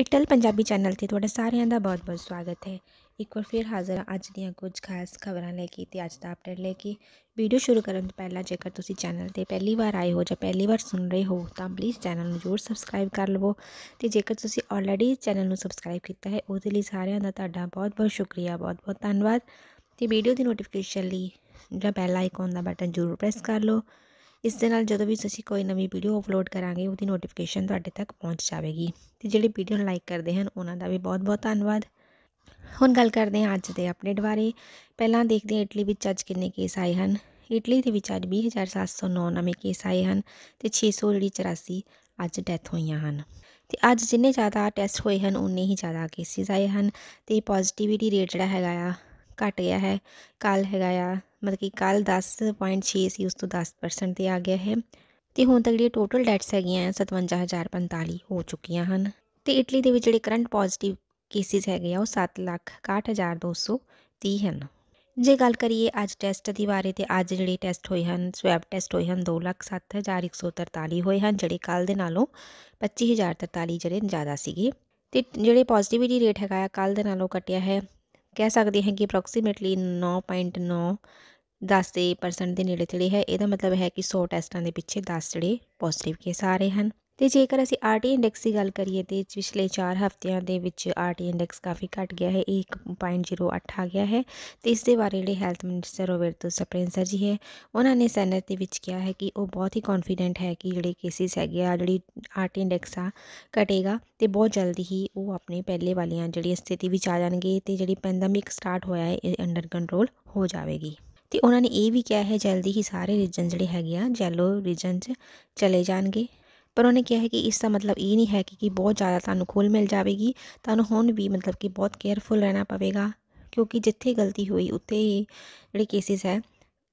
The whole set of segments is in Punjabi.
ਇਟਲ ਪੰਜਾਬੀ ਚੈਨਲ ਤੇ ਤੁਹਾਡਾ ਸਾਰਿਆਂ ਦਾ ਬਹੁਤ-ਬਹੁਤ ਸਵਾਗਤ ਹੈ ਇੱਕ ਵਾਰ ਫਿਰ ਹਾਜ਼ਰ ਹਾਂ ਅੱਜ ਦੀਆਂ ਕੁਝ ਖਾਸ ਖਬਰਾਂ ਲੈ ਕੇ ਤੇ ਅੱਜ ਦਾ ਅਪਡੇਟ ਲੈ ਕੇ ਵੀਡੀਓ ਸ਼ੁਰੂ ਕਰਨ ਤੋਂ ਪਹਿਲਾਂ ਜੇਕਰ ਤੁਸੀਂ ਚੈਨਲ ਤੇ ਪਹਿਲੀ ਵਾਰ ਆਏ ਹੋ ਜਾਂ ਪਹਿਲੀ ਵਾਰ ਸੁਣ ਰਹੇ ਹੋ ਤਾਂ ਪਲੀਜ਼ ਚੈਨਲ ਨੂੰ ਜ਼ਰੂਰ ਸਬਸਕ੍ਰਾਈਬ ਕਰ ਲਵੋ ਤੇ ਜੇਕਰ ਤੁਸੀਂ ਆਲਰੇਡੀ ਚੈਨਲ ਨੂੰ ਸਬਸਕ੍ਰਾਈਬ ਕੀਤਾ ਹੈ ਉਹਦੇ ਲਈ ਸਾਰਿਆਂ ਦਾ ਤੁਹਾਡਾ ਬਹੁਤ-ਬਹੁਤ ਸ਼ੁਕਰੀਆ ਬਹੁਤ-ਬਹੁਤ ਧੰਨਵਾਦ ਤੇ ਵੀਡੀਓ ਦੀ ਨੋਟੀਫਿਕੇਸ਼ਨ ਲਈ ਜਿਹੜਾ ਬੈਲ ਆਈਕਨ ਦਾ ਬਟਨ ਜ਼ਰੂਰ ਪ੍ਰੈਸ ਕਰ ਲਓ ਇਸ ਦੇ ਨਾਲ ਜਦੋਂ ਵੀ ਅਸੀਂ ਕੋਈ ਨਵੀਂ ਵੀਡੀਓ ਅਪਲੋਡ ਕਰਾਂਗੇ ਉਹਦੀ ਨੋਟੀਫਿਕੇਸ਼ਨ ਤੁਹਾਡੇ ਤੱਕ ਪਹੁੰਚ ਜਾਵੇਗੀ ਤੇ ਜਿਹੜੇ ਵੀਡੀਓ ਨੂੰ ਲਾਈਕ ਕਰਦੇ ਹਨ ਉਹਨਾਂ ਦਾ ਵੀ ਬਹੁਤ-ਬਹੁਤ ਧੰਨਵਾਦ ਹੁਣ ਗੱਲ ਕਰਦੇ ਹਾਂ ਅੱਜ ਦੇ ਅਪਡੇਟ ਬਾਰੇ ਪਹਿਲਾਂ ਦੇਖਦੇ ਹਾਂ ਇਟਲੀ ਵਿੱਚ ਅੱਜ ਕਿੰਨੇ ਕੇਸ ਆਏ ਹਨ ਇਟਲੀ ਦੇ ਵਿੱਚ ਅੱਜ 20709 ਨਵੇਂ ਕੇਸ ਆਏ ਹਨ ਤੇ 684 ਅੱਜ ਡੈਥ ਹੋਈਆਂ ਹਨ ਤੇ ਅੱਜ ਜਿੰਨੇ ਜ਼ਿਆਦਾ ਟੈਸਟ ਹੋਏ ਹਨ ਉਨੇ ਹੀ ਜ਼ਿਆਦਾ ਕੇਸਿਸ ਆਏ ਹਨ ਤੇ ਪੋਜ਼ਿਟਿਵਿਟੀ ਰੇਟ ਜਿਹੜਾ ਹੈਗਾ ਆ ਘਟ ਗਿਆ ਹੈ ਕੱਲ ਹੈਗਾ ਆ ਮਤਲਬ ਕਿ ਕੱਲ 10.6 ਸੀ ਉਸ ਤੋਂ 10% ਤੇ ਆ ਗਿਆ ਹੈ ਤੇ ਹੁਣ ਤੱਕ ਜਿਹੜੇ ਟੋਟਲ ਡੈਟਸ ਹੈਗੀਆਂ 57045 ਹੋ ਚੁੱਕੀਆਂ ਹਨ ਤੇ ਇਟਲੀ ਦੇ ਵਿੱਚ ਜਿਹੜੇ ਕਰੰਟ ਪੋਜ਼ਿਟਿਵ ਕੇਸਿਸ ਹੈਗੇ ਆ ਉਹ 761230 ਹਨ ਜੇ ਗੱਲ ਕਰੀਏ ਅੱਜ ਟੈਸਟ ਦੀ ਬਾਰੇ ਤੇ ਅੱਜ ਜਿਹੜੇ ਟੈਸਟ ਹੋਏ ਹਨ ਸਵੈਬ ਟੈਸਟ ਹੋਏ ਹਨ 207143 ਹੋਏ ਹਨ ਜਿਹੜੇ ਕੱਲ ਦੇ ਨਾਲੋਂ 25043 ਜਿਹੜੇ ਜ਼ਿਆਦਾ ਸੀਗੇ ਤੇ ਜਿਹੜੇ ਪੋਜ਼ਿਟਿਵਿਟੀ ਰੇਟ ਹੈਗਾ ਆ ਕੱਲ ਦੇ ਨਾਲੋਂ ਘਟਿਆ ਹੈ ਕਹਿ ਸਕਦੇ ਹਾਂ ਕਿ ਅਪ੍ਰੋਕਸੀਮੇਟਲੀ 9.9 10 ਦੇ ਪਰਸੈਂਟ ਦੇ ਨੇੜੇ ਤੇੜੇ ਹੈ ਇਹਦਾ ਮਤਲਬ ਹੈ ਕਿ 100 ਟੈਸਟਾਂ ਦੇ ਪਿੱਛੇ 10 ਜਿਹੜੇ ਪੋਜ਼ਿਟਿਵ ਕੇਸ ਆ ਰਹੇ ਹਨ ਤੇ ਜੇਕਰ ਅਸੀਂ ਆਰਟੀ ਇੰਡੈਕਸ ਦੀ ਗੱਲ ਕਰੀਏ ਤੇ ਪਿਛਲੇ 4 ਹਫ਼ਤਿਆਂ ਦੇ ਵਿੱਚ ਆਰਟੀ ਇੰਡੈਕਸ ਕਾਫੀ ਘਟ ਗਿਆ ਹੈ 1.08 ਆ ਗਿਆ ਹੈ ਤੇ ਇਸ ਦੇ ਬਾਰੇ ਜਿਹੜੇ ਹੈਲਥ ਮਿਨਿਸਟਰ ਰੋਬਰਟੋ ਸਪਰੈਂਸਾ ਜੀ ਹੈ ਉਹਨਾਂ ਨੇ ਸੈਨੇਟ ਦੇ ਵਿੱਚ ਕਿਹਾ ਹੈ ਕਿ ਉਹ ਬਹੁਤ ਹੀ ਕੌਨਫੀਡੈਂਟ ਹੈ ਕਿ ਜਿਹੜੇ ਕੇਸਿਸ ਹੈਗੇ ਆ ਜਿਹੜੀ ਆਰਟੀ ਇੰਡੈਕਸ ਆ ਘਟੇਗਾ ਤੇ ਬਹੁਤ ਜਲਦੀ ਹੀ ਉਹ ਆਪਣੇ ਪਹਿਲੇ ਵਾਲੀਆਂ ਜਿਹੜੀ ਸਥਿਤੀ ਵਿੱਚ ਆ ਜਾਣਗੇ ਤੇ ਜਿਹੜੀ ਪੈਂਡੈਮਿਕ ਸਟਾਰਟ ਹੋਇਆ ਹੈ ਇਹ ਅੰਡਰ ਕੰਟਰੋਲ ਹੋ ਜਾਵੇਗੀ ਤੇ ਉਹਨਾਂ ਨੇ ਇਹ ਵੀ ਕਿਹਾ ਹੈ ਜਲਦੀ ਹੀ ਸਾਰੇ ਰੀਜਨ ਜਿਹੜੇ ਹੈਗੇ ਆ ਜੈਲੋ ਰੀਜਨ 'ਚ ਚਲੇ ਜਾਣਗੇ ਪਰ ਉਹਨੇ ਕਿਹਾ ਹੈ ਕਿ ਇਸ ਦਾ ਮਤਲਬ ਇਹ ਨਹੀਂ ਹੈ ਕਿ ਕਿ ਬਹੁਤ ਜ਼ਿਆਦਾ ਤੁਹਾਨੂੰ ਖੋਲ ਮਿਲ ਜਾਵੇਗੀ ਤੁਹਾਨੂੰ ਹੁਣ ਵੀ ਮਤਲਬ ਕਿ ਬਹੁਤ ਕੇਅਰਫੁਲ ਰਹਿਣਾ ਪਵੇਗਾ ਕਿਉਂਕਿ ਜਿੱਥੇ ਗਲਤੀ ਹੋਈ ਉੱਥੇ ਹੀ ਜਿਹੜੇ ਕੇਸਿਸ ਹੈ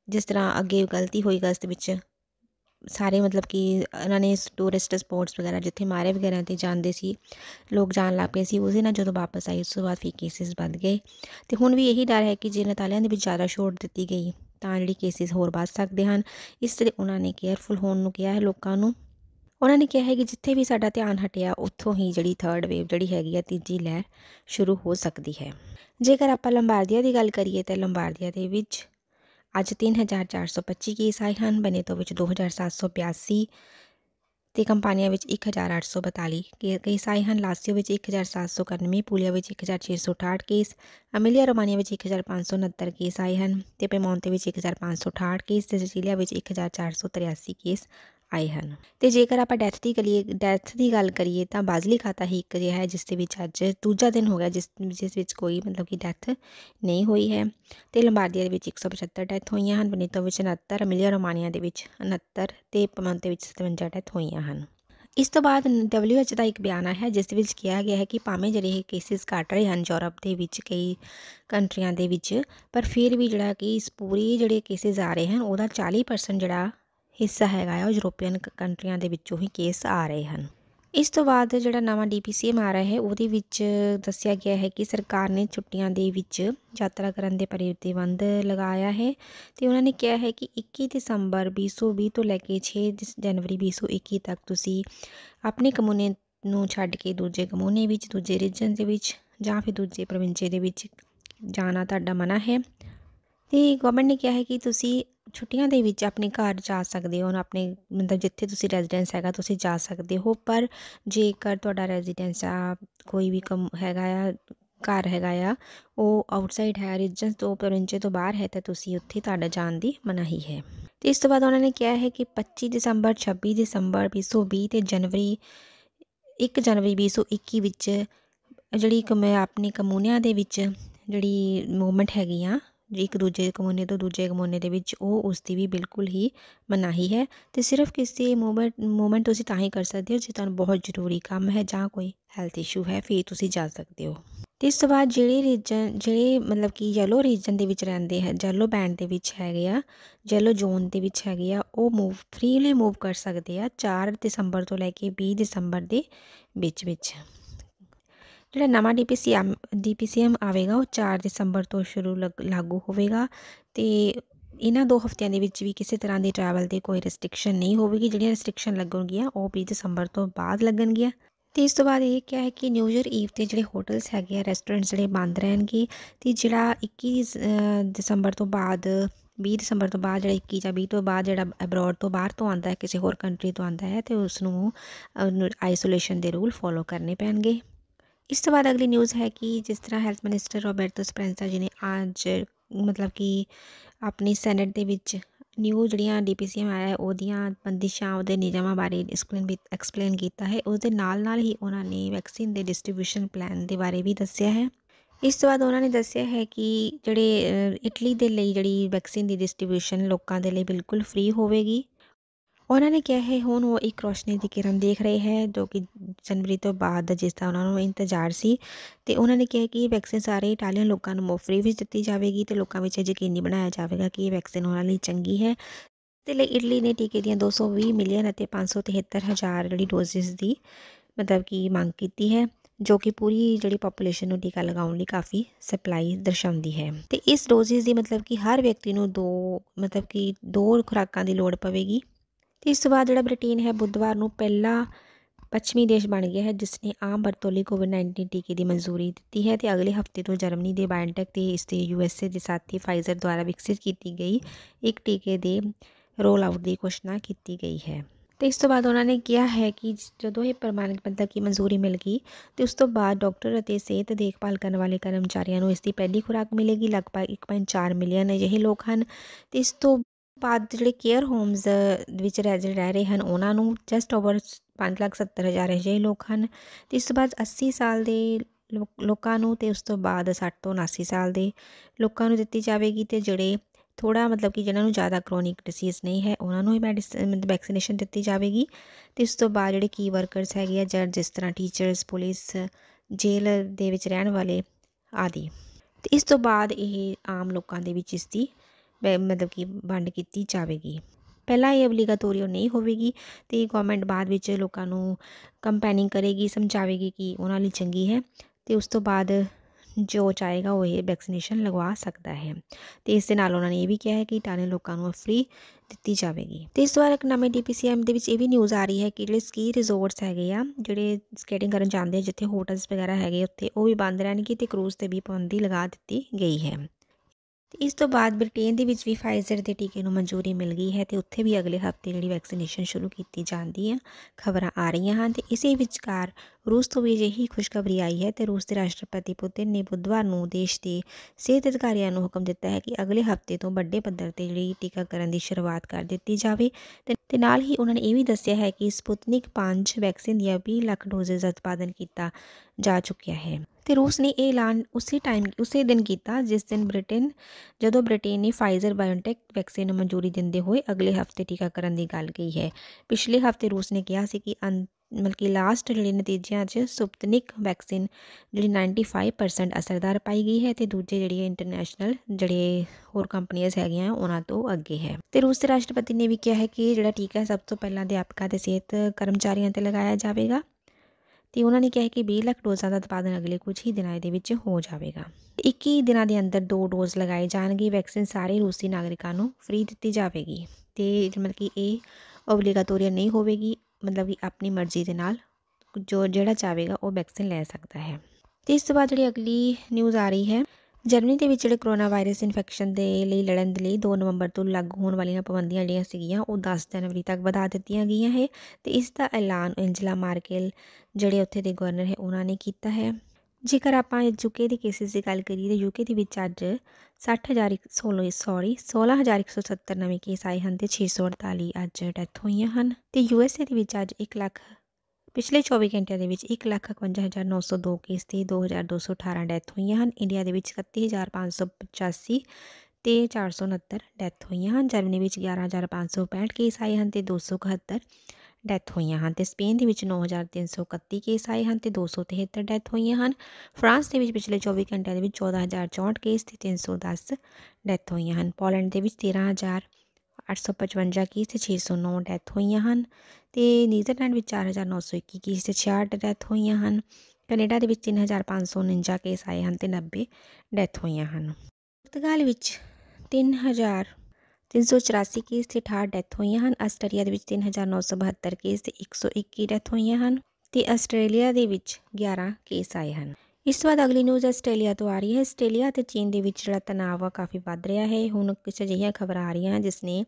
ਜਿਸ ਤਰ੍ਹਾਂ ਅੱਗੇ ਗਲਤੀ ਹੋਈ ਗਸਤ ਵਿੱਚ ਸਾਰੇ ਮਤਲਬ ਕਿ ਇਹਨਾਂ ਨੇ ਟੂਰਿਸਟ ਸਪੋਰਟਸ ਵਗੈਰਾ ਜਿੱਥੇ ਮਾਰੇ ਵਗੈਰਾ ਤੇ ਜਾਂਦੇ ਸੀ ਲੋਕ ਜਾਣ ਲੱਗ ਪਏ ਸੀ ਉਸੇ ਨਾਲ ਜਦੋਂ ਵਾਪਸ ਆਏ ਉਸ ਤੋਂ ਬਾਅਦ ਵੀ ਕੇਸਿਸ ਵੱਧ ਗਏ ਤੇ ਹੁਣ ਵੀ ਇਹੀ ਡਰ ਹੈ ਕਿ ਜੇ ਨਤਾਲਿਆਂ ਦੇ ਵਿੱਚ ਜ਼ਿਆਦਾ ਛੋਟ ਦਿੱਤੀ ਗਈ ਤਾਂ ਜਿਹੜੀ ਕੇਸਿਸ ਹੋਰ ਵੱਧ ਸਕਦੇ ਹਨ ਇਸ ਲਈ ਉਹਨਾਂ ਨੇ ਕੇਅਰਫੁਲ ਹੋਣ ਨੂੰ ਕਿਹਾ ਹੈ ਲੋਕਾਂ ਨੂੰ ਉਹਨਾਂ ਨੇ ਕਿਹਾ ਹੈ ਕਿ ਜਿੱਥੇ ਵੀ ਸਾਡਾ ਧਿਆਨ ਹਟਿਆ ਉੱਥੋਂ ਹੀ ਜਿਹੜੀ 3rd ਵੇਵ ਜਿਹੜੀ ਹੈਗੀ ਆ ਤੀਜੀ ਲਹਿਰ ਸ਼ੁਰੂ ਹੋ ਸਕਦੀ ਹੈ ਜੇਕਰ ਆਪਾਂ ਲੰਬਾਰਦੀਆ ਦੀ ਗੱਲ ਕਰੀਏ ਤਾਂ ਲੰਬਾਰਦੀਆ ਦੇ ਵਿੱਚ ਅੱਜ 3425 ਕੇਸ ਆਏ ਹਨ ਬਨੇ ਤੋਂ ਵਿੱਚ 2782 ਤੇ ਕੰਪਨੀਆਂ ਵਿੱਚ 1842 ਕੇਸ ਆਏ ਹਨ ਲਾਸੀਓ ਵਿੱਚ 1799 ਪੂਲੀਆ ਵਿੱਚ 1668 ਕੇਸ ਅਮੇਲੀਆ ਰੋਮਾਨੀਆ ਵਿੱਚ 1569 ਕੇਸ ਆਏ ਹਨ ਤੇ ਪੈਮੋਂਤੇ ਵਿੱਚ 1568 ਕੇਸ ਤੇ ਸਿਚਿਲੀਆ ਵਿੱਚ 1483 ਕੇਸ ਆਏ ਹਨ ਤੇ ਜੇਕਰ ਆਪਾਂ ਡੈਥ ਦੀ ਕਲੀਏ ਡੈਥ ਦੀ ਗੱਲ ਕਰੀਏ ਤਾਂ ਬਾਜ਼ਲੀ ਖਾਤਾ ਹੀ ਇੱਕ ਜਿਹਾ ਹੈ ਜਿਸ ਦੇ ਵਿੱਚ ਅੱਜ ਦੂਜਾ ਦਿਨ ਹੋ ਗਿਆ ਜਿਸ ਜਿਸ ਵਿੱਚ ਕੋਈ ਮਤਲਬ ਕਿ ਡੈਥ ਨਹੀਂ ਹੋਈ ਹੈ ਤੇ ਲੰਬਾਰਦੀਆ ਦੇ ਵਿੱਚ 175 ਡੈਥ ਹੋਈਆਂ ਹਨ ਬਨੀਤੋ ਵਿੱਚ 79 ਅਮੀਲੀਆ ਰੋਮਾਨੀਆ ਦੇ ਵਿੱਚ 69 ਤੇ ਪਮੰਤ ਦੇ ਵਿੱਚ 57 ਡੈਥ ਹੋਈਆਂ ਹਨ ਇਸ ਤੋਂ ਬਾਅਦ WHO ਦਾ ਇੱਕ ਬਿਆਨ ਆਇਆ ਹੈ ਜਿਸ ਵਿੱਚ ਕਿਹਾ ਗਿਆ ਹੈ ਕਿ ਭਾਵੇਂ ਜਿਹੜੇ ਇਹ ਕੇਸਿਸ ਘਟ ਰਹੇ ਹਨ ਯੂਰਪ ਦੇ ਵਿੱਚ ਕਈ ਕੰਟਰੀਆਂ ਦੇ ਵਿੱਚ ਪਰ ਫਿਰ ਵੀ ਜਿਹੜਾ ਕਿ ਇਸ ਪੂਰੀ ਜਿਹੜੇ ਕੇਸਿਸ ਆ ਰਹੇ ਹਨ ਉਹਦਾ 40% ਜਿਹੜਾ ਹਿੱਸਾ ਹੈਗਾ ਆ ਉਹ ਯੂਰੋਪੀਅਨ ਕੰਟਰੀਆਂ ਦੇ ਵਿੱਚੋਂ ਹੀ ਕੇਸ ਆ ਰਹੇ ਹਨ ਇਸ ਤੋਂ ਬਾਅਦ ਜਿਹੜਾ ਨਵਾਂ ਡੀਪੀਸੀਐਮ ਆ ਰਿਹਾ ਹੈ ਉਹਦੇ ਵਿੱਚ ਦੱਸਿਆ ਗਿਆ ਹੈ ਕਿ ਸਰਕਾਰ ਨੇ ਛੁੱਟੀਆਂ ਦੇ ਵਿੱਚ ਯਾਤਰਾ ਕਰਨ ਦੇ ਪ੍ਰਤੀਬੰਧ ਲਗਾਇਆ ਹੈ ਤੇ ਉਹਨਾਂ ਨੇ ਕਿਹਾ ਹੈ ਕਿ 21 ਦਸੰਬਰ 2020 ਤੋਂ ਲੈ ਕੇ 6 ਜਨਵਰੀ 2021 ਤੱਕ ਤੁਸੀਂ ਆਪਣੇ ਕਮੂਨੇ ਨੂੰ ਛੱਡ ਕੇ ਦੂਜੇ ਕਮੂਨੇ ਵਿੱਚ ਦੂਜੇ ਰੀਜਨ ਦੇ ਵਿੱਚ ਜਾਂ ਫਿਰ ਦੂਜੇ ਪ੍ਰਵਿੰਸ਼ੇ ਦੇ ਵਿੱਚ ਜਾਣਾ ਤੁਹਾਡਾ ਮਨਾ ਹੈ ਤੇ ਗਵਰਨਮੈਂਟ ਨੇ ਕਿਹਾ ਹੈ ਕਿ ਤੁਸੀਂ ਛੁੱਟੀਆਂ ਦੇ ਵਿੱਚ ਆਪਣੇ ਘਰ ਜਾ ਸਕਦੇ ਹੋ ਆਪਣੇ ਮਤਲਬ ਜਿੱਥੇ ਤੁਸੀਂ ਰੈਜ਼ੀਡੈਂਸ ਹੈਗਾ ਤੁਸੀਂ ਜਾ ਸਕਦੇ ਹੋ ਪਰ ਜੇਕਰ ਤੁਹਾਡਾ ਰੈਜ਼ੀਡੈਂਸ ਆ ਕੋਈ ਵੀ ਕੰਮ ਹੈਗਾ ਆ ਘਰ ਹੈਗਾ ਆ ਉਹ ਆਊਟਸਾਈਡ ਹੈ ਰੀਜਨਸ ਤੋਂ ਪਰਿੰਚੇ ਤੋਂ ਬਾਹਰ ਹੈ ਤਾਂ ਤੁਸੀਂ ਉੱਥੇ ਤੁਹਾਡਾ ਜਾਣ ਦੀ ਮਨਾਹੀ ਹੈ ਤੇ ਇਸ ਤੋਂ ਬਾਅਦ ਉਹਨਾਂ ਨੇ ਕਿਹਾ ਹੈ ਕਿ 25 ਦਸੰਬਰ 26 ਦਸੰਬਰ 2020 ਤੇ ਜਨਵਰੀ 1 ਜਨਵਰੀ 2021 ਵਿੱਚ ਜਿਹੜੀ ਕਮੇ ਆਪਣੀ ਕਮੂਨਿਆਂ ਦੇ ਵਿੱਚ ਜਿਹੜੀ ਮੂਵਮੈਂਟ ਹੈਗੀ ਆ ਇੱਕ ਦੂਜੇ ਕਮੂਨੇ ਤੋਂ ਦੂਜੇ ਕਮੂਨੇ ਦੇ ਵਿੱਚ ਉਹ ਉਸ ਦੀ ਵੀ ਬਿਲਕੁਲ ਹੀ ਮਨਾਹੀ ਹੈ ਤੇ ਸਿਰਫ ਕਿਸੇ ਮੂਮੈਂਟ ਮੂਮੈਂਟ ਤੁਸੀਂ ਤਾਂ ਹੀ ਕਰ ਸਕਦੇ ਹੋ ਜੇ ਤੁਹਾਨੂੰ ਬਹੁਤ ਜ਼ਰੂਰੀ ਕੰਮ ਹੈ ਜਾਂ ਕੋਈ ਹੈਲਥ ਇਸ਼ੂ ਹੈ ਫਿਰ ਤੁਸੀਂ ਜਾ ਸਕਦੇ ਹੋ ਤੇ ਇਸ ਤੋਂ ਬਾਅਦ ਜਿਹੜੇ ਰੀਜਨ ਜਿਹੜੇ ਮਤਲਬ ਕਿ ਯੈਲੋ ਰੀਜਨ ਦੇ ਵਿੱਚ ਰਹਿੰਦੇ ਹੈ ਯੈਲੋ ਬੈਂਡ ਦੇ ਵਿੱਚ ਹੈਗੇ ਆ ਯੈਲੋ ਜ਼ੋਨ ਦੇ ਵਿੱਚ ਹੈਗੇ ਆ ਉਹ ਮੂਵ ਫ੍ਰੀਲੀ ਮੂਵ ਕਰ ਸਕਦੇ ਆ 4 ਦਸੰਬਰ ਤੋਂ ਲੈ ਕੇ 20 ਦਸੰਬਰ ਦੇ ਵਿੱਚ ਵਿੱਚ ਜਿਹੜਾ ਨਵਾਂ ਡੀਪੀਸੀਐਮ ਡੀਪੀਸੀਐਮ ਆਵੇਗਾ ਉਹ 4 ਦਸੰਬਰ ਤੋਂ ਸ਼ੁਰੂ ਲਾਗੂ ਹੋਵੇਗਾ ਤੇ ਇਹਨਾਂ ਦੋ ਹਫ਼ਤਿਆਂ ਦੇ ਵਿੱਚ ਵੀ ਕਿਸੇ ਤਰ੍ਹਾਂ ਦੇ ਟਰੈਵਲ ਦੇ ਕੋਈ ਰੈਸਟ੍ਰਿਕਸ਼ਨ ਨਹੀਂ ਹੋਵੇਗੀ ਜਿਹੜੀਆਂ ਰੈਸਟ੍ਰਿਕਸ਼ਨ ਲੱਗਣਗੀਆਂ ਉਹ 20 ਦਸੰਬਰ ਤੋਂ ਬਾਅਦ ਲੱਗਣਗੀਆਂ ਤੇ ਇਸ ਤੋਂ ਬਾਅਦ ਇਹ ਕਿਹਾ ਹੈ ਕਿ ਨਿਊ ਈਅਰ ਈਵ ਤੇ ਜਿਹੜੇ ਹੋਟਲਸ ਹੈਗੇ ਆ ਰੈਸਟੋਰੈਂਟਸ ਜਿਹੜੇ ਬੰਦ ਰਹਿਣਗੇ ਤੇ ਜਿਹੜਾ 21 ਦਸੰਬਰ ਤੋਂ ਬਾਅਦ 20 ਦਸੰਬਰ ਤੋਂ ਬਾਅਦ ਜਿਹੜਾ 21 ਜਾਂ 20 ਤੋਂ ਬਾਅਦ ਜਿਹੜਾ ਅਬਰੋਡ ਤੋਂ ਬਾਹਰ ਤੋਂ ਆਉਂਦਾ ਹੈ ਕਿਸੇ ਹੋਰ ਕੰਟਰੀ ਤੋਂ ਆਉਂਦਾ ਹੈ ਤੇ ਉਸ ਨੂੰ ਆਈਸੋਲੇਸ਼ਨ ਦੇ ਰੂਲ ਫੋਲੋ ਕਰਨੇ ਪੈਣਗੇ ਇਸ ਤੋਂ ਬਾਅਦ ਅਗਲੀ ਨਿਊਜ਼ ਹੈ ਕਿ ਜਿਸ ਤਰ੍ਹਾਂ ਹੈਲਥ ਮਿਨਿਸਟਰ ਰੋਬਰਟੋ ਸਪਰੈਂਸਾ ਜੀ ਨੇ ਅੱਜ ਮਤਲਬ ਕਿ ਆਪਣੀ ਸੈਨੇਟ ਦੇ ਵਿੱਚ ਨਿਊ ਜਿਹੜੀਆਂ ਡੀਪੀਸੀਐਮ ਆਇਆ ਹੈ ਉਹਦੀਆਂ ਬੰਦਿਸ਼ਾਂ ਉਹਦੇ ਨਿਯਮਾਂ ਬਾਰੇ ਐਕਸਪਲੇਨ ਐਕਸਪਲੇਨ ਕੀਤਾ ਹੈ ਉਸ ਦੇ ਨਾਲ ਨਾਲ ਹੀ ਉਹਨਾਂ ਨੇ ਵੈਕਸੀਨ ਦੇ ਡਿਸਟ੍ਰੀਬਿਊਸ਼ਨ ਪਲਾਨ ਦੇ ਬਾਰੇ ਵੀ ਦੱਸਿਆ ਹੈ ਇਸ ਤੋਂ ਬਾਅਦ ਉਹਨਾਂ ਨੇ ਦੱਸਿਆ ਹੈ ਕਿ ਜਿਹੜੇ ਇਟਲੀ ਦੇ ਲਈ ਜਿਹੜੀ ਵੈਕਸੀਨ ਦੀ ਡਿਸਟ੍ਰੀਬਿਊਸ਼ਨ ਲੋਕਾਂ ਦੇ ਲਈ ਬਿਲਕੁਲ ਫ੍ਰੀ ਹੋਵੇਗੀ ਉਹਨਾਂ ਨੇ ਕਿਹਾ ਹੈ ਹੁਣ ਉਹ ਇੱਕ ਰੋਸ਼ਨੀ ਦੀ ਕਿਰਨ ਦੇਖ ਰਹੇ ਹੈ ਜੋ ਕਿ ਜਨਵਰੀ ਤੋਂ ਬਾਅਦ ਜਿਸ ਦਾ ਉਹਨਾਂ ਨੂੰ ਇੰਤਜ਼ਾਰ ਸੀ ਤੇ ਉਹਨਾਂ ਨੇ ਕਿਹਾ ਕਿ ਇਹ ਵੈਕਸੀਨ ਸਾਰੇ ਇਟਾਲੀਅਨ ਲੋਕਾਂ ਨੂੰ ਮੁਫਤ ਵਿੱਚ ਦਿੱਤੀ ਜਾਵੇਗੀ ਤੇ ਲੋਕਾਂ ਵਿੱਚ ਯਕੀਨੀ ਬਣਾਇਆ ਜਾਵੇਗਾ ਕਿ ਇਹ ਵੈਕਸੀਨ ਉਹਨਾਂ ਲਈ ਚੰਗੀ ਹੈ ਤੇ ਲਈ ਇਟਲੀ ਨੇ ਟੀਕੇ ਦੀਆਂ 220 ਮਿਲੀਅਨ ਅਤੇ 573 ਹਜ਼ਾਰ ਜਿਹੜੀ ਡੋਜ਼ਸ ਦੀ ਮਤਲਬ ਕਿ ਮੰਗ ਕੀਤੀ ਹੈ ਜੋ ਕਿ ਪੂਰੀ ਜਿਹੜੀ ਪੋਪੂਲੇਸ਼ਨ ਨੂੰ ਟੀਕਾ ਲਗਾਉਣ ਲਈ ਕਾਫੀ ਸਪਲਾਈ ਦਰਸਾਉਂਦੀ ਹੈ ਤੇ ਇਸ ਡੋਜ਼ਸ ਦੀ ਮਤਲਬ ਕਿ ਹਰ ਵਿਅਕਤੀ ਨੂੰ ਦੋ ਮਤਲਬ ਕਿ ਦੋ ਖੁਰਾਕਾਂ ਦੀ ਲੋੜ ਪਵੇਗੀ ਤੇ ਇਸ ਤੋਂ ਬਾਅਦ ਜਿਹੜਾ ਬ੍ਰਿਟੇਨ ਹੈ ਬੁੱਧਵਾਰ ਨੂੰ ਪਹਿਲਾ ਪੱਛਮੀ ਦੇਸ਼ ਬਣ ਗਿਆ ਹੈ ਜਿਸ ਨੇ ਆਮ ਵਰਤੋਂ ਲਈ ਕੋਵਿਡ-19 ਟੀਕੇ ਦੀ ਮਨਜ਼ੂਰੀ ਦਿੱਤੀ ਹੈ ਤੇ ਅਗਲੇ ਹਫਤੇ ਤੋਂ ਜਰਮਨੀ ਦੇ ਬਾਇਨਟੈਕ ਤੇ ਇਸ ਦੇ ਯੂਐਸਏ ਦੇ ਸਾਥੀ ਫਾਈਜ਼ਰ ਦੁਆਰਾ ਵਿਕਸਿਤ ਕੀਤੀ ਗਈ ਇੱਕ ਟੀਕੇ ਦੇ ਰੋਲ ਆਊਟ ਦੀ ਘੋਸ਼ਣਾ ਕੀਤੀ ਗਈ ਹੈ ਤੇ ਇਸ ਤੋਂ ਬਾਅਦ ਉਹਨਾਂ ਨੇ ਕਿਹਾ ਹੈ ਕਿ ਜਦੋਂ ਇਹ ਪ੍ਰਮਾਣਿਕ ਮਤਲਬ ਕੀ ਮਨਜ਼ੂਰੀ ਮਿਲ ਗਈ ਤੇ ਉਸ ਤੋਂ ਬਾਅਦ ਡਾਕਟਰ ਅਤੇ ਸਿਹਤ ਦੇਖਭਾਲ ਕਰਨ ਵਾਲੇ ਕਰਮਚਾਰੀਆਂ ਨੂੰ ਇਸ ਦੀ ਪਹਿਲੀ ਖੁਰਾਕ ਮਿਲੇਗੀ ਲਗਭਗ 1.4 ਮਿਲੀਅਨ ਅਜਿਹੇ ਲੋਕ ਹਨ ਤੇ ਇਸ ਤੋਂ ਬਾਅਦ ਜਿਹੜੇ ਕੇਅਰ ਹੋਮਸ ਵਿੱਚ ਰਹਿ ਰਹਿ ਰਹੇ ਹਨ ਉਹਨਾਂ ਨੂੰ ਜਸਟ ਓਵਰ 570000 ਲੱਖ ਸੱਤਰ ਲੋਕ ਹਨ ਤੇ ਇਸ ਤੋਂ ਬਾਅਦ 80 ਸਾਲ ਦੇ ਲੋਕਾਂ ਨੂੰ ਤੇ ਉਸ ਤੋਂ ਬਾਅਦ 60 ਤੋਂ 79 ਸਾਲ ਦੇ ਲੋਕਾਂ ਨੂੰ ਦਿੱਤੀ ਜਾਵੇਗੀ ਤੇ ਜਿਹੜੇ ਥੋੜਾ ਮਤਲਬ ਕਿ ਜਿਨ੍ਹਾਂ ਨੂੰ ਜ਼ਿਆਦਾ ਕ੍ਰੋਨਿਕ ਡਿਸੀਜ਼ ਨਹੀਂ ਹੈ ਉਹਨਾਂ ਨੂੰ ਹੀ ਮੈਡੀਸਨ ਮਤਲਬ ਵੈਕਸੀਨੇਸ਼ਨ ਦਿੱਤੀ ਜਾਵੇਗੀ ਤੇ ਇਸ ਤੋਂ ਬਾਅਦ ਜਿਹੜੇ ਕੀ ਵਰਕਰਸ ਹੈਗੇ ਆ ਜਾਂ ਜਿਸ ਤਰ੍ਹਾਂ ਟੀਚਰਸ ਪੁਲਿਸ ਜੇਲਰ ਦੇ ਵਿੱਚ ਰਹਿਣ ਵਾਲੇ ਆਦਿ ਇਸ ਤੋਂ ਬਾਅਦ ਇਹ ਆਮ ਲੋਕਾਂ ਦੇ ਵਿੱਚ ਇਸ ਦੀ ਮਤਲਬ ਕਿ ਵੰਡ ਕੀਤੀ ਜਾਵੇਗੀ ਪਹਿਲਾਂ ਇਹ ਓਬਲੀਗਾਤੋਰੀਓ ਨਹੀਂ ਹੋਵੇਗੀ ਤੇ ਗਵਰਨਮੈਂਟ ਬਾਅਦ ਵਿੱਚ ਲੋਕਾਂ ਨੂੰ ਕੰਪੈਨਿੰਗ ਕਰੇਗੀ ਸਮਝਾਵੇਗੀ ਕਿ ਉਹਨਾਂ ਲਈ ਚੰਗੀ ਹੈ ਤੇ ਉਸ ਤੋਂ ਬਾਅਦ ਜੋ ਚਾਹੇਗਾ ਉਹ ਇਹ ਵੈਕਸੀਨੇਸ਼ਨ ਲਗਵਾ ਸਕਦਾ ਹੈ ਤੇ ਇਸ ਦੇ ਨਾਲ ਉਹਨਾਂ ਨੇ ਇਹ ਵੀ ਕਿਹਾ ਹੈ ਕਿ ਟਾਣੇ ਲੋਕਾਂ ਨੂੰ ਫ੍ਰੀ ਦਿੱਤੀ ਜਾਵੇਗੀ ਤੇ ਇਸ ਵਾਰ ਇੱਕ ਨਵੇਂ ਡੀਪੀਸੀਐਮ ਦੇ ਵਿੱਚ ਇਹ ਵੀ ਨਿਊਜ਼ ਆ ਰਹੀ ਹੈ ਕਿ ਜਿਹੜੇ ਸਕੀ ਰਿਜ਼ੋਰਟਸ ਹੈਗੇ ਆ ਜਿਹੜੇ ਸਕੇਟਿੰਗ ਕਰਨ ਜਾਂਦੇ ਜਿੱਥੇ ਹੋਟਲਸ ਵਗੈਰਾ ਹੈਗੇ ਉੱਥੇ ਉਹ ਵੀ ਬੰਦ ਰਹਿਣਗੇ ਤੇ ਕਰੂਜ਼ ਤੇ ਵੀ ਪਾਬੰਦੀ ਲਗਾ ਦਿੱਤੀ ਗਈ ਹੈ ਤੇ ਇਸ ਤੋਂ ਬਾਅਦ ਬ੍ਰਿਟੇਨ ਦੇ ਵਿੱਚ ਵੀ ਫਾਈਜ਼ਰ ਦੇ ਟੀਕੇ ਨੂੰ ਮਨਜ਼ੂਰੀ ਮਿਲ ਗਈ ਹੈ ਤੇ ਉੱਥੇ ਵੀ ਅਗਲੇ ਹਫਤੇ ਜਿਹੜੀ ਵੈਕਸੀਨੇਸ਼ਨ ਸ਼ੁਰੂ ਕੀਤੀ ਜਾਂਦੀ ਹੈ ਖਬਰਾਂ ਆ ਰਹੀਆਂ ਹਨ ਤੇ ਇਸੇ ਵਿਚਕਾਰ ਰੂਸ ਤੋਂ ਵੀ ਅਜਿਹੀ ਖੁਸ਼ਖਬਰੀ ਆਈ ਹੈ ਤੇ ਰੂਸ ਦੇ ਰਾਸ਼ਟਰਪਤੀ ਪੁਤਿਨ ਨੇ ਬੁੱਧਵਾਰ ਨੂੰ ਦੇਸ਼ ਦੇ ਸਿਹਤ ਅਧਿਕਾਰੀਆਂ ਨੂੰ ਹੁਕਮ ਦਿੱਤਾ ਹੈ ਕਿ ਅਗਲੇ ਹਫਤੇ ਤੋਂ ਵੱਡੇ ਪੱਧਰ ਤੇ ਜਿਹੜੀ ਟੀਕਾਕਰਨ ਦੀ ਸ਼ੁਰੂਆਤ ਕਰ ਦਿੱਤੀ ਜਾਵੇ ਤੇ ਨਾਲ ਹੀ ਉਹਨਾਂ ਨੇ ਇਹ ਵੀ ਦੱਸਿਆ ਹੈ ਕਿ ਸਪੁਤਨਿਕ 5 ਵੈਕਸੀਨ ਦੀਆਂ 20 ਲੱਖ ਡੋਜ਼ੇਜ਼ ਉਤਪਾਦਨ ਕੀਤਾ ਜਾ ਚੁੱਕਿਆ ਹੈ ਤੇ ਰੂਸ ਨੇ ਇਹ ਐਲਾਨ ਉਸੇ ਟਾਈਮ ਉਸੇ ਦਿਨ ਕੀਤਾ ਜਿਸ ਦਿਨ ਬ੍ਰਿਟੇਨ ਜਦੋਂ ਬ੍ਰਿਟੇਨ ਨੇ ਫਾਈਜ਼ਰ ਬਾਇਓਨਟੈਕ ਵੈਕਸੀਨ ਨੂੰ ਮਨਜ਼ੂਰੀ ਦਿੰਦੇ ਹੋਏ ਅਗਲੇ ਹਫਤੇ ਟੀਕਾਕਰਨ ਦੀ ਗੱਲ ਕਹੀ ਹੈ ਪਿਛਲੇ ਹਫਤੇ ਰੂਸ ਨੇ ਕਿਹਾ ਸੀ ਕਿ ਮਤਲਬ ਲਾਸਟ ਜਿਹੜੇ ਨਤੀਜਿਆਂ 'ਚ ਸੁਪਤਨਿਕ ਵੈਕਸੀਨ ਜਿਹੜੀ 95% ਅਸਰਦਾਰ ਪਾਈ ਗਈ ਹੈ ਤੇ ਦੂਜੇ ਜਿਹੜੀ ਇੰਟਰਨੈਸ਼ਨਲ ਜਿਹੜੇ ਹੋਰ ਕੰਪਨੀਆਂ ਹੈਗੀਆਂ ਉਹਨਾਂ ਤੋਂ ਅੱਗੇ ਹੈ ਤੇ ਰੂਸ ਦੇ ਰਾਸ਼ਟਰਪਤੀ ਨੇ ਵੀ ਕਿਹਾ ਹੈ ਕਿ ਜਿਹੜਾ ਟੀਕਾ ਸਭ ਤੋਂ ਪਹਿਲਾਂ ਅਧਿਆਪਕਾਂ ਤੇ ਸਿਹਤ ਕਰਮਚਾਰੀਆਂ ਤੇ ਲਗਾਇਆ ਜਾਵੇਗਾ ਤੇ ਉਹਨਾਂ ਨੇ ਕਿਹਾ ਕਿ 20 ਲੱਖ ਡੋਜ਼ਾਂ ਦਾ ਉਤਪਾਦਨ ਅਗਲੇ ਕੁਝ ਹੀ ਦਿਨਾਂ ਦੇ ਵਿੱਚ ਹੋ ਜਾਵੇਗਾ 21 ਦਿਨਾਂ ਦੇ ਅੰਦਰ ਦੋ ਡੋਜ਼ ਲਗਾਏ ਜਾਣਗੇ ਵੈਕਸੀਨ ਸਾਰੇ ਰੂਸੀ ਨਾਗਰਿਕਾਂ ਨੂੰ ਫ੍ਰੀ ਦਿੱਤੀ ਜਾਵੇਗੀ ਤੇ ਮਤਲਬ ਕਿ ਇਹ ਓਬਲੀਗਾਟੋਰੀ ਨਹੀਂ ਹੋਵੇਗੀ ਮਤਲਬ ਕਿ ਆਪਣੀ ਮਰਜ਼ੀ ਦੇ ਨਾਲ ਜੋ ਜਿਹੜਾ ਚਾਹੇਗਾ ਉਹ ਵੈਕਸੀਨ ਲੈ ਸਕਦਾ ਹੈ ਤੇ ਇਸ ਤੋਂ ਬਾਅਦ ਜਿਹੜੀ ਅਗਲੀ ਨਿਊਜ਼ ਆ ਰਹੀ ਹੈ ਜਰਮਨੀ ਦੇ ਵਿੱਚ ਜਿਹੜੇ ਕਰੋਨਾ ਵਾਇਰਸ ਇਨਫੈਕਸ਼ਨ ਦੇ ਲਈ ਲੜਨ ਦੇ ਲਈ 2 ਨਵੰਬਰ ਤੋਂ ਲਾਗੂ ਹੋਣ ਵਾਲੀਆਂ ਪਾਬੰਦੀਆਂ ਜਿਹੜੀਆਂ ਸੀਗੀਆਂ ਉਹ 10 ਜਨਵਰੀ ਤੱਕ ਵਧਾ ਦਿੱਤੀਆਂ ਗਈਆਂ ਹੈ ਤੇ ਇਸ ਦਾ ਐਲਾਨ ਐਂਜਲਾ ਮਾਰਕਲ ਜਿਹੜੇ ਉੱਥੇ ਦੇ ਗਵਰਨਰ ਹੈ ਉਹਨਾਂ ਨੇ ਕੀਤਾ ਹੈ ਜੇਕਰ ਆਪਾਂ ਯੂਕੇ ਦੇ ਕੇਸਿਸ ਦੀ ਗੱਲ ਕਰੀਏ ਤਾਂ ਯੂਕੇ ਦੇ ਵਿੱਚ ਅੱਜ 60116 ਸੌਰੀ 16170 ਨਵੇਂ ਕੇਸ ਆਏ ਹਨ ਤੇ 648 ਅੱਜ ਡੈਥ ਹੋਈਆਂ ਹਨ ਤੇ ਯੂਐਸਏ ਦੇ ਵਿੱਚ ਅੱਜ 1 ਲੱਖ ਪਿਛਲੇ 24 ਘੰਟਿਆਂ ਦੇ ਵਿੱਚ 151902 ਕੇਸ ਤੇ 2218 ਡੈਥ ਹੋਈਆਂ ਹਨ ਇੰਡੀਆ ਦੇ ਵਿੱਚ 31585 ਤੇ 469 ਡੈਥ ਹੋਈਆਂ ਹਨ ਜਰਮਨੀ ਵਿੱਚ 11565 ਕੇਸ ਆਏ ਹਨ ਤੇ 271 ਡੈਥ ਹੋਈਆਂ ਹਨ ਤੇ ਸਪੇਨ ਦੇ ਵਿੱਚ 9331 ਕੇਸ ਆਏ ਹਨ ਤੇ 273 ਡੈਥ ਹੋਈਆਂ ਹਨ ਫਰਾਂਸ ਦੇ ਵਿੱਚ ਪਿਛਲੇ 24 ਘੰਟਿਆਂ ਦੇ ਵਿੱਚ 14064 ਕੇਸ ਤੇ 310 ਡੈਥ ਹੋਈਆਂ ਹਨ ਪੋਲੈਂਡ ਦੇ ਵਿੱਚ 13000 855 ਕੇਸ ਤੇ 609 ਡੈਥ ਹੋਈਆਂ ਹਨ ਤੇ ਨੀਦਰਲੈਂਡ ਵਿੱਚ 4921 ਕੇਸ ਤੇ 66 ਡੈਥ ਹੋਈਆਂ ਹਨ ਕੈਨੇਡਾ ਦੇ ਵਿੱਚ 3549 ਕੇਸ ਆਏ ਹਨ ਤੇ 90 ਡੈਥ ਹੋਈਆਂ ਹਨ ਪੁਰਤਗਾਲ ਵਿੱਚ 3000 384 ਕੇਸ ਤੇ 68 ਡੈਥ ਹੋਈਆਂ ਹਨ ਆਸਟ੍ਰੇਲੀਆ ਦੇ ਵਿੱਚ 3972 ਕੇਸ ਤੇ 121 ਡੈਥ ਹੋਈਆਂ ਹਨ ਤੇ ਆਸਟ੍ਰੇਲੀਆ ਦੇ ਵਿੱਚ 11 ਕੇਸ ਆਏ ਹਨ ਇਸ ਤੋਂ ਬਾਅਦ ਅਗਲੀ ਨਿਊਜ਼ ਆਸਟ੍ਰੇਲੀਆ ਤੋਂ ਆ ਰਹੀ ਹੈ ਆਸਟ੍ਰੇਲੀਆ ਤੇ ਚੀਨ ਦੇ ਵਿੱਚ ਜਿਹੜਾ ਤਣਾਅ ਆ ਕਾਫੀ ਵੱਧ ਰਿਹਾ ਹੈ ਹੁਣ ਕੁਝ ਅਜਿਹੀਆਂ ਖਬਰਾਂ ਆ ਰਹੀਆਂ ਜਿਸ ਨੇ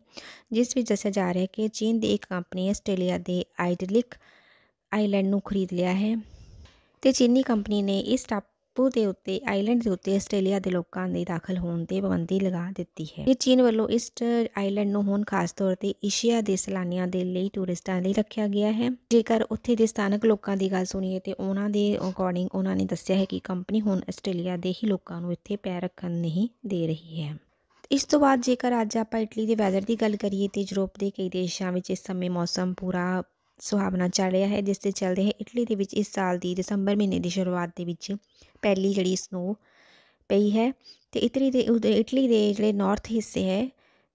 ਜਿਸ ਵਿੱਚ ਦੱਸਿਆ ਜਾ ਰਿਹਾ ਹੈ ਕਿ ਚੀਨ ਦੀ ਇੱਕ ਕੰਪਨੀ ਆਸਟ੍ਰੇਲੀਆ ਦੇ ਆਈਡਲਿਕ ਆਈਲੈਂਡ ਨੂੰ ਖਰੀਦ ਲਿਆ ਹੈ ਤੇ ਚੀਨੀ ਕੰਪਨੀ ਨੇ ਇਸ ਟਾਪ ਟਾਪੂ ਦੇ ਉੱਤੇ ਆਈਲੈਂਡ ਦੇ ਉੱਤੇ ਆਸਟ੍ਰੇਲੀਆ ਦੇ ਲੋਕਾਂ ਦੇ ਦਾਖਲ ਹੋਣ ਤੇ ਪਾਬੰਦੀ ਲਗਾ ਦਿੱਤੀ ਹੈ ਇਹ ਚੀਨ ਵੱਲੋਂ ਇਸ ਆਈਲੈਂਡ ਨੂੰ ਹੁਣ ਖਾਸ ਤੌਰ ਤੇ ਏਸ਼ੀਆ ਦੇ ਸੈਲਾਨੀਆਂ ਦੇ ਲਈ ਟੂਰਿਸਟਾਂ ਲਈ ਰੱਖਿਆ ਗਿਆ ਹੈ ਜੇਕਰ ਉੱਥੇ ਦੇ ਸਥਾਨਕ ਲੋਕਾਂ ਦੀ ਗੱਲ ਸੁਣੀਏ ਤੇ ਉਹਨਾਂ ਦੇ ਅਕੋਰਡਿੰਗ ਉਹਨਾਂ ਨੇ ਦੱਸਿਆ ਹੈ ਕਿ ਕੰਪਨੀ ਹੁਣ ਆਸਟ੍ਰੇਲੀਆ ਦੇ ਹੀ ਲੋਕਾਂ ਨੂੰ ਇੱਥੇ ਪੈਰ ਰੱਖਣ ਨਹੀਂ ਦੇ ਰਹੀ ਹੈ ਇਸ ਤੋਂ ਬਾਅਦ ਜੇਕਰ ਅੱਜ ਆਪਾਂ ਇਟਲੀ ਦੇ ਵੈਦਰ ਦੀ ਗੱਲ ਕਰੀਏ ਤੇ ਯੂਰਪ ਦੇ ਕਈ ਦੇਸ਼ਾਂ ਵਿੱਚ ਇਸ ਸਮੇਂ ਮੌਸਮ ਪੂਰਾ ਸੁਹਾਵਣਾ ਚੱਲ ਰਿਹਾ ਹੈ ਜਿਸ ਦੇ ਚੱਲਦੇ ਹੈ ਇਟਲੀ ਦੇ ਵਿੱਚ ਇਸ ਸਾਲ ਦੀ ਦਸੰਬਰ ਮਹੀਨੇ ਦੀ ਸ਼ੁਰੂਆਤ ਦੇ ਵਿੱਚ ਪਹਿਲੀ ਜਿਹੜੀ ਸਨੋ ਪਈ ਹੈ ਤੇ ਇਤਰੀ ਦੇ ਇਟਲੀ ਦੇ ਜਿਹੜੇ ਨਾਰਥ ਹਿੱਸੇ ਹੈ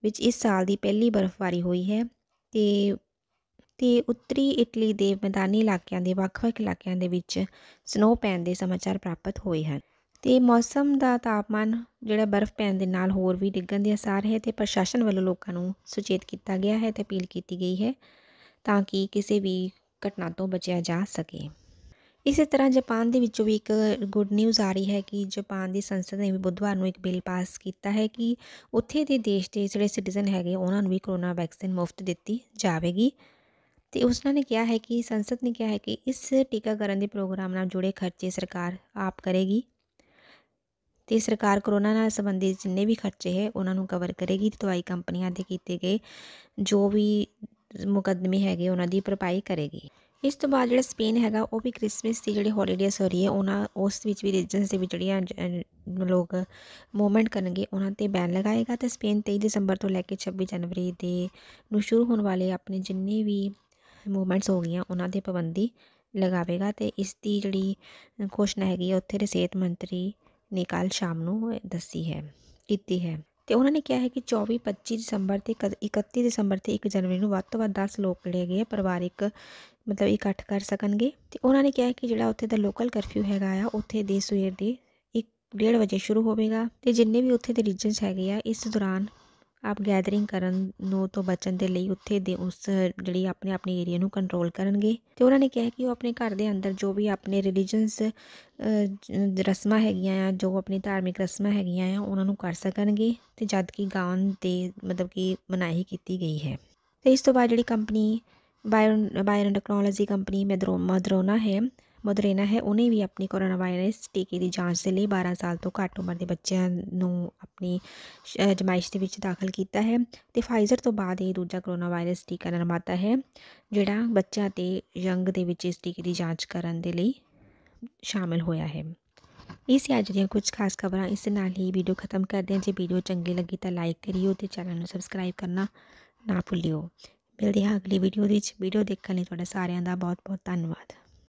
ਵਿੱਚ ਇਸ ਸਾਲ ਦੀ ਪਹਿਲੀ ਬਰਫ਼ਬਾਰੀ ਹੋਈ ਹੈ ਤੇ ਤੇ ਉੱਤਰੀ ਇਟਲੀ ਦੇ ਮੈਦਾਨੀ ਇਲਾਕਿਆਂ ਦੇ ਵੱਖ-ਵੱਖ ਇਲਾਕਿਆਂ ਦੇ ਵਿੱਚ ਸਨੋ ਪੈਣ ਦੇ ਸਮਾਚਾਰ ਪ੍ਰਾਪਤ ਹੋਏ ਹਨ ਤੇ ਮੌਸਮ ਦਾ ਤਾਪਮਾਨ ਜਿਹੜਾ ਬਰਫ਼ ਪੈਣ ਦੇ ਨਾਲ ਹੋਰ ਵੀ ਡਿੱਗਣ ਦੇ ਅਸਾਰ ਹੈ ਤੇ ਪ੍ਰਸ਼ਾਸਨ ਵੱਲੋਂ ਲੋਕਾਂ ਨੂੰ ਸੁਚੇਤ ਕੀਤਾ ਗਿਆ ਹੈ ਤੇ ਅਪੀਲ ਕੀਤੀ ਗਈ ਹੈ ਤਾਂ ਕਿ ਕਿਸੇ ਵੀ ਘਟਨਾ ਤੋਂ ਬਚਿਆ ਜਾ ਸਕੇ ਇਸੇ ਤਰ੍ਹਾਂ ਜਾਪਾਨ ਦੇ ਵਿੱਚੋਂ ਵੀ ਇੱਕ ਗੁੱਡ ਨਿਊਜ਼ ਆ ਰਹੀ ਹੈ ਕਿ ਜਾਪਾਨ ਦੀ ਸੰਸਦ ਨੇ ਵੀ ਬੁੱਧਵਾਰ ਨੂੰ ਇੱਕ ਬਿੱਲ ਪਾਸ ਕੀਤਾ ਹੈ ਕਿ ਉੱਥੇ ਦੇ ਦੇਸ਼ ਦੇ ਜਿਹੜੇ ਸਿਟੀਜ਼ਨ ਹੈਗੇ ਉਹਨਾਂ ਨੂੰ ਵੀ ਕੋਰੋਨਾ ਵੈਕਸੀਨ ਮੁਫਤ ਦਿੱਤੀ ਜਾਵੇਗੀ ਤੇ ਉਸਨਾਂ ਨੇ ਕਿਹਾ ਹੈ ਕਿ ਸੰਸਦ ਨੇ ਕਿਹਾ ਹੈ ਕਿ ਇਸ ਟੀਕਾਕਰਨ ਦੇ ਪ੍ਰੋਗਰਾਮ ਨਾਲ ਜੁੜੇ ਖਰਚੇ ਸਰਕਾਰ ਆਪ ਕਰੇਗੀ ਤੇ ਸਰਕਾਰ ਕਰੋਨਾ ਨਾਲ ਸੰਬੰਧਿਤ ਜਿੰਨੇ ਵੀ ਖਰਚੇ ਹੈ ਉਹਨਾਂ ਨੂੰ ਕਵਰ ਕਰੇਗੀ ਦਵਾਈ ਕੰਪਨੀਆਂ ਦੇ ਕੀਤੇ ਗਏ ਜੋ ਵੀ ਮੁਕੱਦਮੇ ਹੈਗੇ ਉਹਨਾਂ ਦੀ ਭਰਪਾਈ ਕਰੇਗੀ ਇਸ ਤੋਂ ਬਾਅਦ ਜਿਹੜਾ ਸਪੇਨ ਹੈਗਾ ਉਹ ਵੀ ਕ੍ਰਿਸਮਸ ਦੀ ਜਿਹੜੀ ਹੌਲੀਡੇਸ ਹੋ ਰਹੀ ਹੈ ਉਹਨਾਂ ਉਸ ਵਿੱਚ ਵੀ ਰੀਜਨਸ ਦੇ ਵਿੱਚ ਜਿਹੜੀਆਂ ਲੋਕ ਮੂਵਮੈਂਟ ਕਰਨਗੇ ਉਹਨਾਂ ਤੇ ਬੈਨ ਲਗਾਏਗਾ ਤੇ ਸਪੇਨ 23 ਦਸੰਬਰ ਤੋਂ ਲੈ ਕੇ 26 ਜਨਵਰੀ ਦੇ ਨੂੰ ਸ਼ੁਰੂ ਹੋਣ ਵਾਲੇ ਆਪਣੇ ਜਿੰਨੇ ਵੀ ਮੂਵਮੈਂਟਸ ਹੋ ਗਈਆਂ ਉਹਨਾਂ ਤੇ ਪਾਬੰਦੀ ਲਗਾਵੇਗਾ ਤੇ ਇਸ ਦੀ ਜਿਹੜੀ ਘੋਸ਼ਣਾ ਹੈਗੀ ਉੱਥੇ ਦੇ ਸਿਹਤ ਮੰਤਰੀ ਨੇ ਕੱਲ ਸ਼ਾਮ ਨੂੰ ਦੱਸੀ ਹੈ ਕੀਤੀ ਹੈ ਤੇ ਉਹਨਾਂ ਨੇ ਕਿਹਾ ਹੈ ਕਿ 24 25 ਦਸੰਬਰ ਤੇ 31 ਦਸੰਬਰ ਤੇ 1 ਜਨਵਰੀ ਨੂੰ ਵੱਧ ਤੋਂ ਵੱਧ 10 ਲੋਕ ਜਿਹੜੇ ਗਏ ਪਰਿਵਾਰਿਕ ਮਤਲਬ ਇਕੱਠ ਕਰ ਸਕਣਗੇ ਤੇ ਉਹਨਾਂ ਨੇ ਕਿਹਾ ਹੈ ਕਿ ਜਿਹੜਾ ਉੱਥੇ ਦਾ ਲੋਕਲ ਕਰਫਿਊ ਹੈਗਾ ਆ ਉੱਥੇ ਦੇ ਸਵੇਰ ਦੇ 1 1:30 ਵਜੇ ਸ਼ੁਰੂ ਹੋਵੇਗਾ ਤੇ ਜਿੰਨੇ ਵੀ ਉੱਥੇ ਦੇ ਰੀਜਨਸ ਹੈਗੇ ਆ ਇਸ ਦੌਰਾਨ ਆਪ ਗੈਦਰਿੰਗ ਕਰਨ ਨੂੰ ਤੋਂ ਬਚਣ ਦੇ ਲਈ ਉੱਥੇ ਦੇ ਉਸ ਜਿਹੜੀ ਆਪਣੇ ਆਪਣੇ ਏਰੀਆ ਨੂੰ ਕੰਟਰੋਲ ਕਰਨਗੇ ਤੇ ਉਹਨਾਂ ਨੇ ਕਿਹਾ ਕਿ ਉਹ ਆਪਣੇ ਘਰ ਦੇ ਅੰਦਰ ਜੋ ਵੀ ਆਪਣੇ ਰਿਲੀਜੀਅਨਸ ਰਸਮਾਂ ਹੈਗੀਆਂ ਆ ਜੋ ਆਪਣੀ ਧਾਰਮਿਕ ਰਸਮਾਂ ਹੈਗੀਆਂ ਆ ਉਹਨਾਂ ਨੂੰ ਕਰ ਸਕਣਗੇ ਤੇ ਜਦ ਕਿ ਗਾਉਣ ਦੇ ਮਤਲਬ ਕਿ ਮਨਾਹੀ ਕੀਤੀ ਗਈ ਹੈ ਤੇ ਇਸ ਤੋਂ ਬਾਅਦ ਜਿਹੜੀ ਕੰਪਨੀ ਬਾਇਰਨ ਬਾਇਰਨ ਟੈਕਨੋਲੋਜੀ ਕੰਪਨੀ ਮਦਰੋਨਾ ਹੈ ਮੋਦਰੇਨਾ ਹੈ ਉਹਨੇ ਵੀ ਆਪਣੀ ਕੋਰੋਨਾ ਵਾਇਰਸ ਟੀਕੇ ਦੀ ਜਾਂਚ ਦੇ ਲਈ 12 ਸਾਲ ਤੋਂ ਘੱਟ ਉਮਰ ਦੇ ਬੱਚਿਆਂ ਨੂੰ ਆਪਣੀ ਜਮਾਇਸ਼ ਦੇ ਵਿੱਚ ਦਾਖਲ ਕੀਤਾ ਹੈ ਤੇ ਫਾਈਜ਼ਰ ਤੋਂ ਬਾਅਦ ਇਹ ਦੂਜਾ ਕੋਰੋਨਾ ਵਾਇਰਸ ਟੀਕਾ ਨਿਰਮਾਤਾ ਹੈ ਜਿਹੜਾ ਬੱਚਿਆਂ ਤੇ ਯੰਗ ਦੇ ਵਿੱਚ ਇਸ ਟੀਕੇ ਦੀ ਜਾਂਚ ਕਰਨ ਦੇ ਲਈ ਸ਼ਾਮਿਲ ਹੋਇਆ ਹੈ ਇਸ ਸੀ ਅੱਜ ਦੀਆਂ ਕੁਝ ਖਾਸ ਖਬਰਾਂ ਇਸ ਨਾਲ ਹੀ ਵੀਡੀਓ ਖਤਮ ਕਰਦੇ ਹਾਂ ਜੇ ਵੀਡੀਓ ਚੰਗੀ ਲੱਗੀ ਤਾਂ ਲਾਈਕ ਕਰਿਓ ਤੇ ਚੈਨਲ ਨੂੰ ਸਬਸਕ੍ਰਾਈਬ ਕਰਨਾ ਨਾ ਭੁੱਲਿਓ ਮਿਲਦੇ ਹਾਂ ਅਗਲੀ ਵੀਡੀਓ ਵਿੱਚ ਵੀਡੀਓ ਦੇਖਣ ਲਈ ਤੁਹਾਡਾ ਸਾਰਿਆਂ ਦਾ ਬਹੁਤ ਬਹੁਤ ਧੰਨਵਾਦ